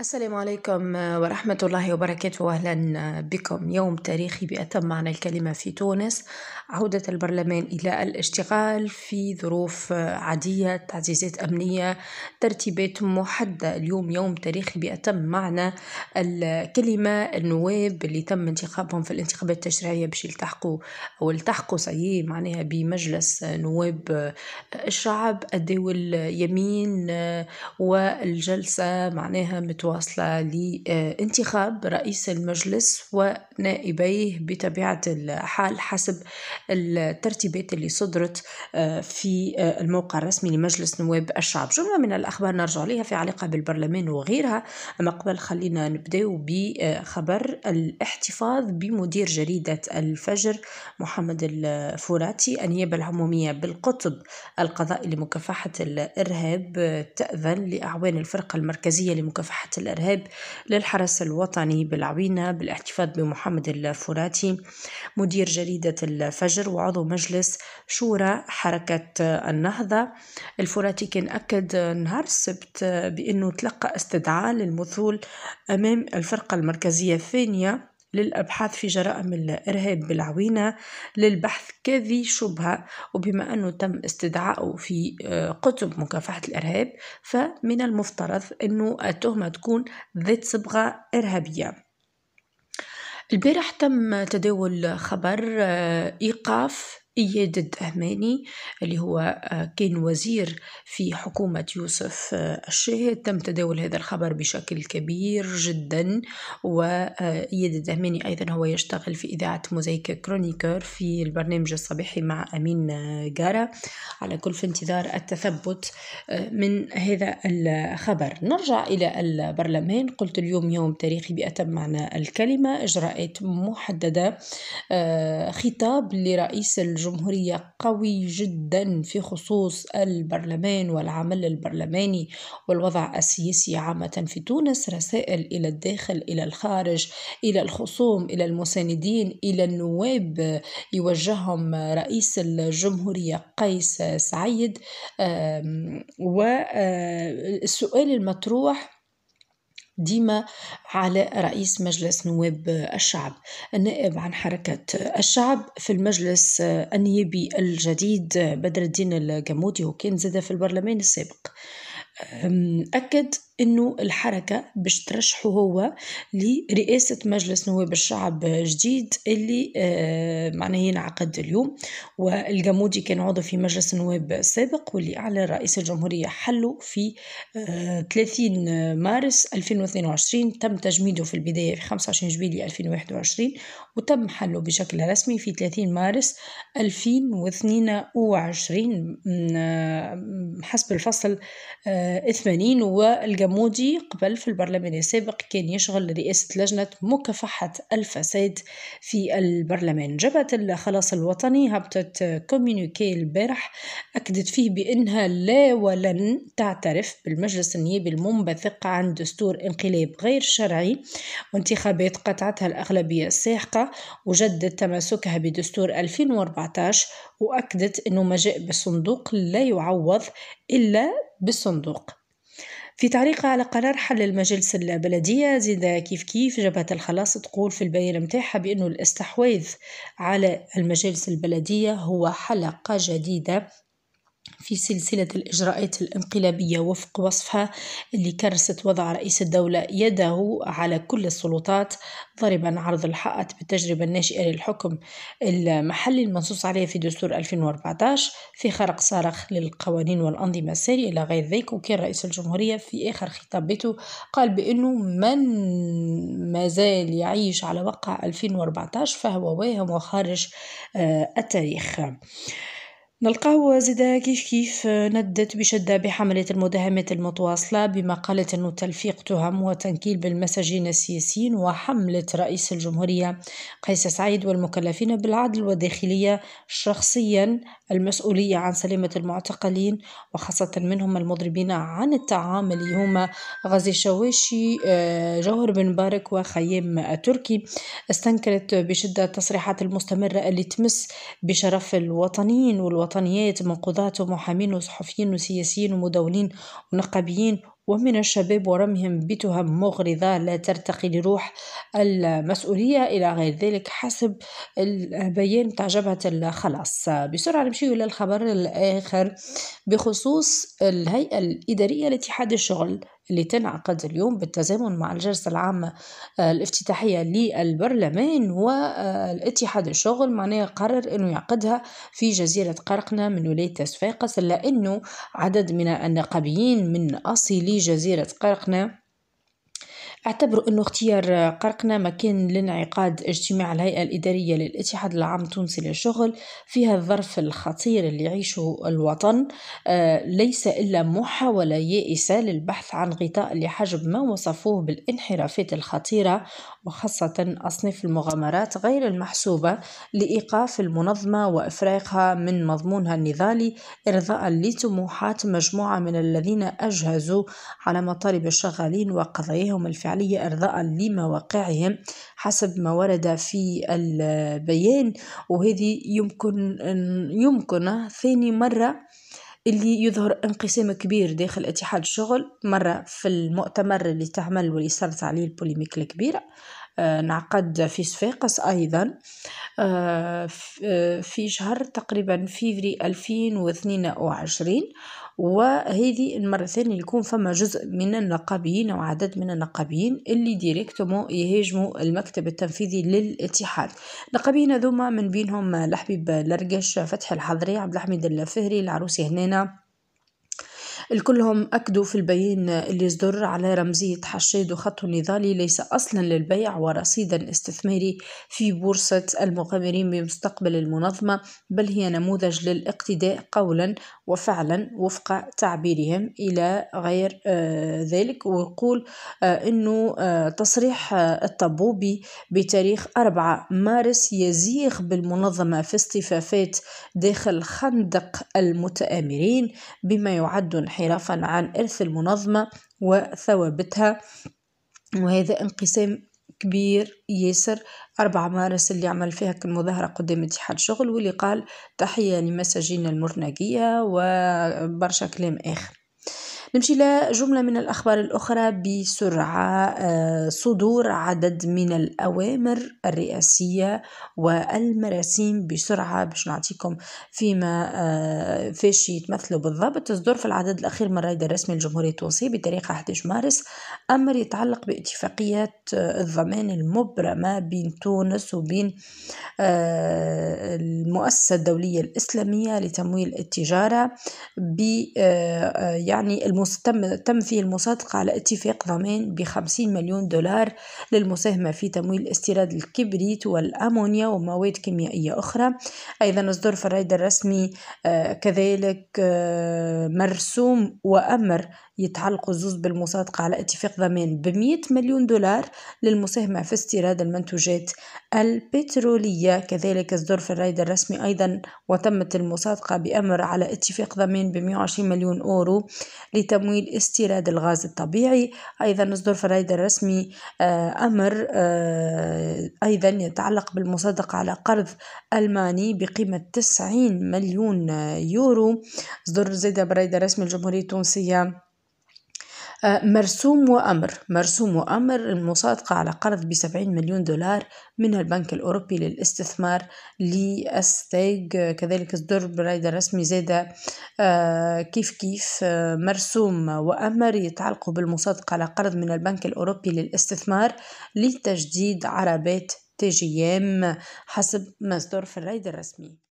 السلام عليكم آه، ورحمة الله وبركاته أهلا آه، بكم يوم تاريخي بأتم معنى الكلمة في تونس عودة البرلمان إلى الاشتغال في ظروف آه، عادية تعزيزات أمنية ترتيبات محددة اليوم يوم تاريخي بأتم معنى الكلمة النواب اللي تم انتخابهم في الانتخابات التشريعية باش يلتحقوا أو التحقوا سي معناها بمجلس نواب الشعب الدول يمين والجلسة معناها متو متواصلة لانتخاب رئيس المجلس ونائبيه بطبيعة الحال حسب الترتيبات اللي صدرت آه، في آه، الموقع الرسمي لمجلس نواب الشعب جملة من الأخبار نرجع لها في علاقة بالبرلمان وغيرها أما قبل خلينا نبداو بخبر الاحتفاظ بمدير جريدة الفجر محمد الفوراتي النيابة العمومية بالقطب القضائي لمكافحة الإرهاب تأذن لأعوان الفرقة المركزية لمكافحة الإرهاب للحرس الوطني بالعوينة بالاحتفاظ بمحمد الفراتي مدير جريدة الفجر وعضو مجلس شورى حركة النهضة الفراتي كان أكد نهار السبت بأنه تلقى استدعاء للمثول أمام الفرقة المركزية الثانية للأبحاث في جرائم الإرهاب بالعوينة للبحث كذي شبهة وبما أنه تم استدعائه في آه، قطب مكافحة الإرهاب فمن المفترض أنه التهمة تكون ذات صبغة إرهابية البارح تم تداول خبر آه، ايقاف إياد الدهماني اللي هو آه، كان وزير في حكومة يوسف آه، الشاهد تم تداول هذا الخبر بشكل كبير جدا وإياد آه، الدهماني أيضا هو يشتغل في إذاعة موزيكا كرونيكر في البرنامج الصباحي مع أمين جارا على كل في انتظار التثبت من هذا الخبر نرجع إلى البرلمان قلت اليوم يوم تاريخي بأتم معنى الكلمة إجراءات محددة خطاب لرئيس الجمهورية الجمهورية قوي جدا في خصوص البرلمان والعمل البرلماني والوضع السياسي عامة في تونس رسائل إلى الداخل إلى الخارج إلى الخصوم إلى المساندين إلى النواب يوجههم رئيس الجمهورية قيس سعيد والسؤال المطروح ديما على رئيس مجلس نواب الشعب النائب عن حركة الشعب في المجلس النيابي الجديد بدر الدين القمودي وكان زاد في البرلمان السابق أكد أنه الحركة باش ترشحه هو لرئاسة مجلس نواب الشعب جديد اللي أه، معناه ينعقد اليوم والجمودي كان عضو في مجلس النواب سابق واللي أعلن رئيس الجمهورية حله في 30 أه، مارس 2022 تم تجميده في البداية في 25 جويلية 2021 وتم حله بشكل رسمي في 30 مارس 2022 حسب الفصل أه، الثمانين والجمودي قبل في البرلمان السابق كان يشغل رئاسة لجنة مكافحة الفساد في البرلمان جبهة الخلاص الوطني هبطت كومينيكي البارح أكدت فيه بأنها لا ولن تعترف بالمجلس النيابي المنبثق عن دستور انقلاب غير شرعي وانتخابات قطعتها الأغلبية الساحقة وجدت تمسكها بدستور 2014 وأكدت أنه ما جاء بالصندوق لا يعوض إلا بالصندوق في تعليقها على قرار حل المجلس البلدية زيدا كيف كيف جبهة الخلاص تقول في البيان متاعها بأنه الاستحواذ على المجالس البلدية هو حلقة جديدة في سلسلة الإجراءات الانقلابية وفق وصفها اللي كرست وضع رئيس الدولة يده على كل السلطات ضربا عرض الحائط بالتجربة الناشئة للحكم المحلي المنصوص عليه في دستور 2014 في خرق صارخ للقوانين والأنظمة السارية إلى غير ذلك وكان رئيس الجمهورية في آخر خطابته قال بأنه من ما زال يعيش على وقع 2014 فهو واهم وخارج آه، التاريخ نلقاو زيدا كيف كيف ندت بشدة بحملة المداهمات المتواصلة بما قالت أنه تلفيق تهم وتنكيل بالمساجين السياسيين وحملة رئيس الجمهورية قيس سعيد والمكلفين بالعدل والداخلية شخصيا المسؤولية عن سلامة المعتقلين وخاصة منهم المضربين عن الطعام اللي هما غازي شواشي آه، جوهر بن مبارك وخيام التركي استنكرت بشدة التصريحات المستمرة اللي تمس بشرف الوطنيين والوطنيين الوطنيات من قضاة ومحامين وصحفيين وسياسيين ومدونين ونقابيين ومن الشباب ورميهم بتهم مغرضة لا ترتقي لروح المسؤولية إلى غير ذلك حسب البيان تاع جبهة الخلاص بسرعة نمشيو إلى الخبر الآخر بخصوص الهيئة الإدارية لاتحاد الشغل اللي تنعقد اليوم بالتزامن مع الجلسة العامة آه، الافتتاحية للبرلمان والاتحاد الشغل معناها قرر أنه يعقدها في جزيرة قرقنة من ولاية صفاقس لأنه عدد من النقابيين من أصلي جزيرة قرقنة اعتبروا أنه اختيار قرقنا مكان لانعقاد اجتماع الهيئة الإدارية للاتحاد العام التونسي للشغل في هذا الظرف الخطير اللي يعيشه الوطن آه، ليس إلا محاولة يائسة للبحث عن غطاء لحجب ما وصفوه بالانحرافات الخطيرة وخاصة أصناف المغامرات غير المحسوبة لإيقاف المنظمة وإفراغها من مضمونها النضالي إرضاء لطموحات مجموعة من الذين أجهزوا على مطالب الشغالين وقضاياهم الفعلية الفعلية إرضاء لمواقعهم حسب ما ورد في البيان وهذه يمكن يمكن ثاني مرة اللي يظهر انقسام كبير داخل اتحاد الشغل مرة في المؤتمر اللي تعمل واللي صارت عليه البوليميك الكبيرة آه، نعقد في صفاقس أيضا آه، آه، في شهر تقريبا فيفري 2022 وهذه المرة الثانية يكون فما جزء من النقابيين أو عدد من النقابيين اللي ديريكتومون يهاجموا المكتب التنفيذي للاتحاد النقابيين هذوما من بينهم لحبيب لرقش فتحي الحضري عبد الحميد الفهري العروسي هنانا الكلهم أكدوا في البيان اللي يصدر على رمزية حشاد وخط نضالي ليس أصلا للبيع ورصيدا استثماري في بورصة المغامرين بمستقبل المنظمة بل هي نموذج للاقتداء قولا وفعلا وفق تعبيرهم إلى غير آه، ذلك ويقول آه، أنه آه، تصريح الطبوبي بتاريخ 4 مارس يزيغ بالمنظمة في اصطفافات داخل خندق المتآمرين بما يعد انحرافا عن إرث المنظمة وثوابتها وهذا انقسام كبير ياسر أربع مارس اللي عمل فيها كالمظاهرة قدام اتحاد شغل واللي قال تحية لمساجين المرنقية وبرشا كلام آخر نمشي لجملة من الأخبار الأخرى بسرعة آه، صدور عدد من الأوامر الرئاسية والمراسيم بسرعة باش نعطيكم فيما آه، فاش يتمثلوا بالضبط تصدر في العدد الأخير من الرائد الرسمي للجمهوريه التونسيه بتاريخ 11 مارس أمر يتعلق باتفاقية الضمان المبرمة بين تونس وبين آه، المؤسسة الدولية الإسلامية لتمويل التجارة ب يعني المس تم تم فيه المصادقة على اتفاق ضمان ب 50 مليون دولار للمساهمة في تمويل استيراد الكبريت والأمونيا ومواد كيميائية أخرى أيضا أصدر في الريد الرسمي آه، كذلك آه، مرسوم وأمر يتعلقوا زوز بالمصادقة على اتفاق ضمان بمية مليون دولار للمساهمة في استيراد المنتوجات البترولية كذلك اصدر في الرايد الرسمي أيضا وتمت المصادقة بأمر على اتفاق ضمان ب 120 مليون أورو لتمويل استيراد الغاز الطبيعي أيضا اصدر في الرايد الرسمي آه، أمر آه، أيضا يتعلق بالمصادقة على قرض ألماني بقيمة 90 مليون يورو اصدر زيادة بريد الرسمي الجمهورية التونسية آه، مرسوم وأمر مرسوم وأمر المصادقة على قرض بسبعين مليون دولار من البنك الأوروبي للاستثمار لأستيج كذلك اصدر برايد رسمي زادة آه، كيف كيف آه، مرسوم وأمر يتعلق بالمصادقة على قرض من البنك الأوروبي للاستثمار لتجديد عربات تي جي ام حسب ما في الرايد الرسمي